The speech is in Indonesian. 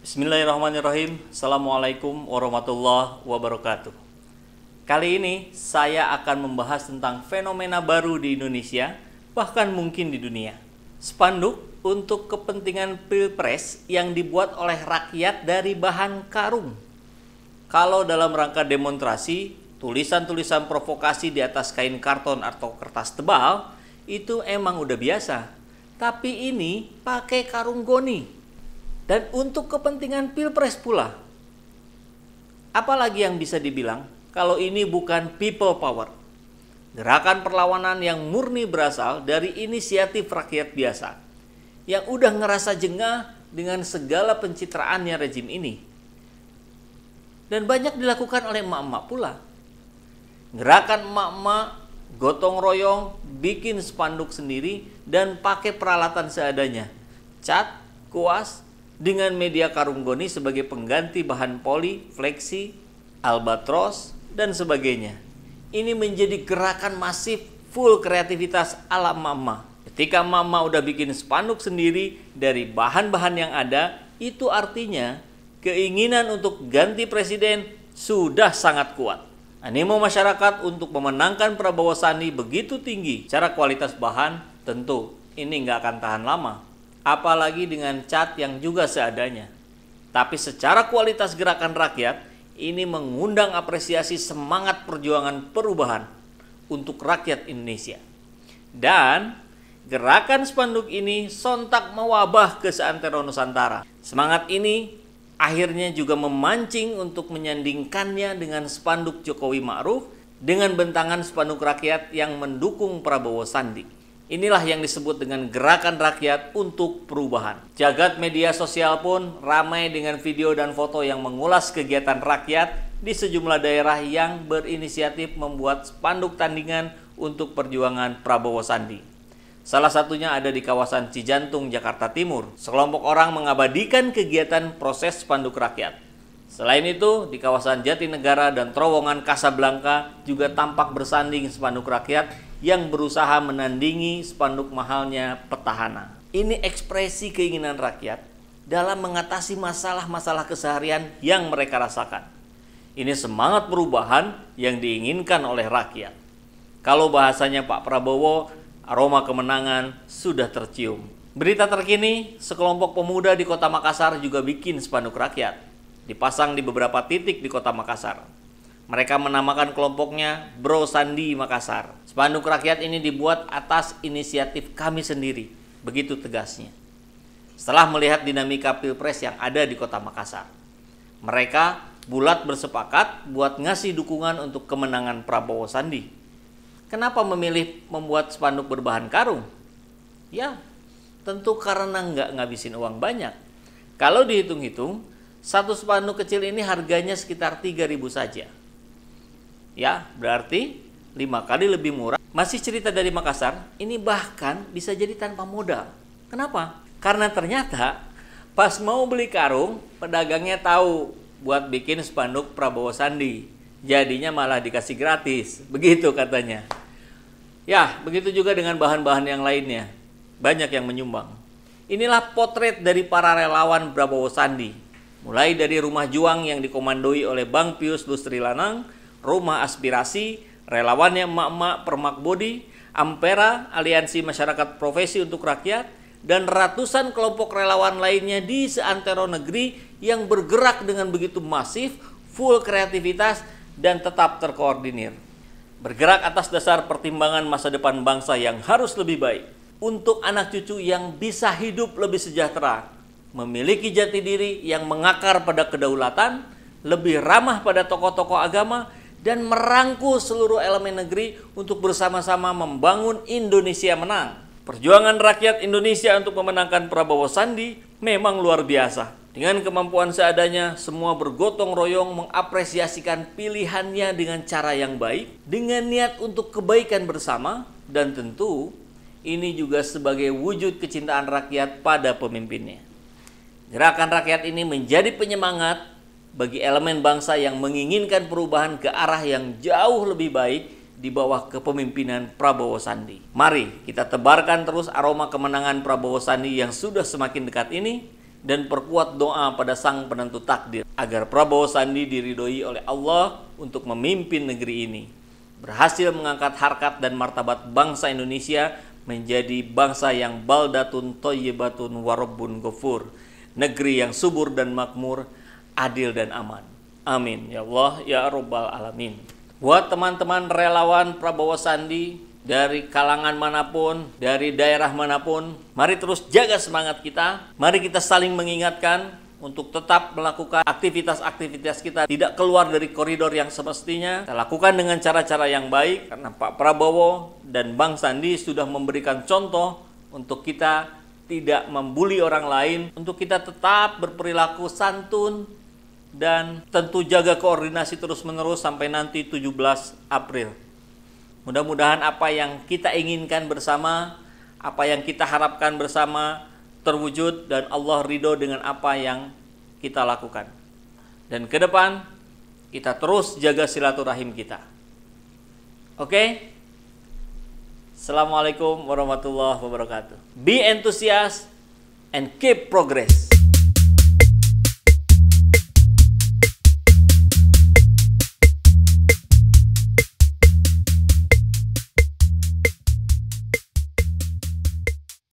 Bismillahirrahmanirrahim. Assalamualaikum warahmatullahi wabarakatuh. Kali ini saya akan membahas tentang fenomena baru di Indonesia, bahkan mungkin di dunia. Spanduk untuk kepentingan pilpres yang dibuat oleh rakyat dari bahan karung. Kalau dalam rangka demonstrasi, tulisan-tulisan provokasi di atas kain karton atau kertas tebal itu emang udah biasa. Tapi ini pakai karung goni dan untuk kepentingan pilpres pula. Apalagi yang bisa dibilang kalau ini bukan people power. Gerakan perlawanan yang murni berasal dari inisiatif rakyat biasa yang udah ngerasa jengah dengan segala pencitraannya rejim ini. Dan banyak dilakukan oleh emak-emak pula. Gerakan emak-emak gotong royong, bikin spanduk sendiri dan pakai peralatan seadanya. Cat, kuas, dengan media karung goni sebagai pengganti bahan poli, fleksi, albatros, dan sebagainya. Ini menjadi gerakan masif full kreativitas ala mama. Ketika mama udah bikin spanduk sendiri dari bahan-bahan yang ada, itu artinya keinginan untuk ganti presiden sudah sangat kuat. Animo masyarakat untuk memenangkan Prabowo Sandi begitu tinggi. Cara kualitas bahan tentu ini nggak akan tahan lama apalagi dengan cat yang juga seadanya. Tapi secara kualitas gerakan rakyat, ini mengundang apresiasi semangat perjuangan perubahan untuk rakyat Indonesia. Dan gerakan spanduk ini sontak mewabah ke seantero Nusantara. Semangat ini akhirnya juga memancing untuk menyandingkannya dengan spanduk Jokowi Ma'ruf dengan bentangan spanduk rakyat yang mendukung Prabowo Sandi. Inilah yang disebut dengan gerakan rakyat untuk perubahan. Jagat media sosial pun ramai dengan video dan foto yang mengulas kegiatan rakyat di sejumlah daerah yang berinisiatif membuat spanduk tandingan untuk perjuangan Prabowo Sandi. Salah satunya ada di kawasan Cijantung, Jakarta Timur. Sekelompok orang mengabadikan kegiatan proses spanduk rakyat. Selain itu, di kawasan Jatinegara dan Terowongan Kasablanka juga tampak bersanding spanduk rakyat yang berusaha menandingi spanduk mahalnya petahana. Ini ekspresi keinginan rakyat dalam mengatasi masalah-masalah keseharian yang mereka rasakan. Ini semangat perubahan yang diinginkan oleh rakyat. Kalau bahasanya Pak Prabowo, aroma kemenangan sudah tercium. Berita terkini, sekelompok pemuda di kota Makassar juga bikin spanduk rakyat dipasang di beberapa titik di kota Makassar. Mereka menamakan kelompoknya Bro Sandi Makassar. Spanduk rakyat ini dibuat atas inisiatif kami sendiri, begitu tegasnya. Setelah melihat dinamika pilpres yang ada di kota Makassar, mereka bulat bersepakat buat ngasih dukungan untuk kemenangan Prabowo Sandi. Kenapa memilih membuat spanduk berbahan karung? Ya, tentu karena nggak ngabisin uang banyak. Kalau dihitung-hitung, satu spanduk kecil ini harganya sekitar 3000 saja. Ya, berarti lima kali lebih murah. Masih cerita dari Makassar, ini bahkan bisa jadi tanpa modal. Kenapa? Karena ternyata pas mau beli karung, pedagangnya tahu buat bikin spanduk Prabowo Sandi. Jadinya malah dikasih gratis, begitu katanya. Ya, begitu juga dengan bahan-bahan yang lainnya. Banyak yang menyumbang. Inilah potret dari para relawan Prabowo Sandi Mulai dari rumah juang yang dikomandoi oleh Bang Pius Lustri Lanang, rumah aspirasi, relawannya emak-emak permakbodi, Ampera, aliansi masyarakat profesi untuk rakyat, dan ratusan kelompok relawan lainnya di seantero negeri yang bergerak dengan begitu masif, full kreativitas, dan tetap terkoordinir. Bergerak atas dasar pertimbangan masa depan bangsa yang harus lebih baik untuk anak cucu yang bisa hidup lebih sejahtera memiliki jati diri yang mengakar pada kedaulatan, lebih ramah pada tokoh-tokoh agama, dan merangkul seluruh elemen negeri untuk bersama-sama membangun Indonesia menang. Perjuangan rakyat Indonesia untuk memenangkan Prabowo Sandi memang luar biasa. Dengan kemampuan seadanya, semua bergotong royong mengapresiasikan pilihannya dengan cara yang baik, dengan niat untuk kebaikan bersama, dan tentu ini juga sebagai wujud kecintaan rakyat pada pemimpinnya. Gerakan rakyat ini menjadi penyemangat bagi elemen bangsa yang menginginkan perubahan ke arah yang jauh lebih baik di bawah kepemimpinan Prabowo Sandi. Mari kita tebarkan terus aroma kemenangan Prabowo Sandi yang sudah semakin dekat ini dan perkuat doa pada sang penentu takdir agar Prabowo Sandi diridhoi oleh Allah untuk memimpin negeri ini. Berhasil mengangkat harkat dan martabat bangsa Indonesia menjadi bangsa yang baldatun toyebatun warobun gofur negeri yang subur dan makmur, adil dan aman. Amin. Ya Allah, ya Rabbal Alamin. Buat teman-teman relawan Prabowo Sandi, dari kalangan manapun, dari daerah manapun, mari terus jaga semangat kita. Mari kita saling mengingatkan untuk tetap melakukan aktivitas-aktivitas kita tidak keluar dari koridor yang semestinya. Kita lakukan dengan cara-cara yang baik karena Pak Prabowo dan Bang Sandi sudah memberikan contoh untuk kita tidak membuli orang lain, untuk kita tetap berperilaku santun dan tentu jaga koordinasi terus-menerus sampai nanti 17 April. Mudah-mudahan apa yang kita inginkan bersama, apa yang kita harapkan bersama terwujud dan Allah ridho dengan apa yang kita lakukan. Dan ke depan kita terus jaga silaturahim kita. Oke? Okay? Assalamualaikum warahmatullahi wabarakatuh. Be enthusiastic and keep progress.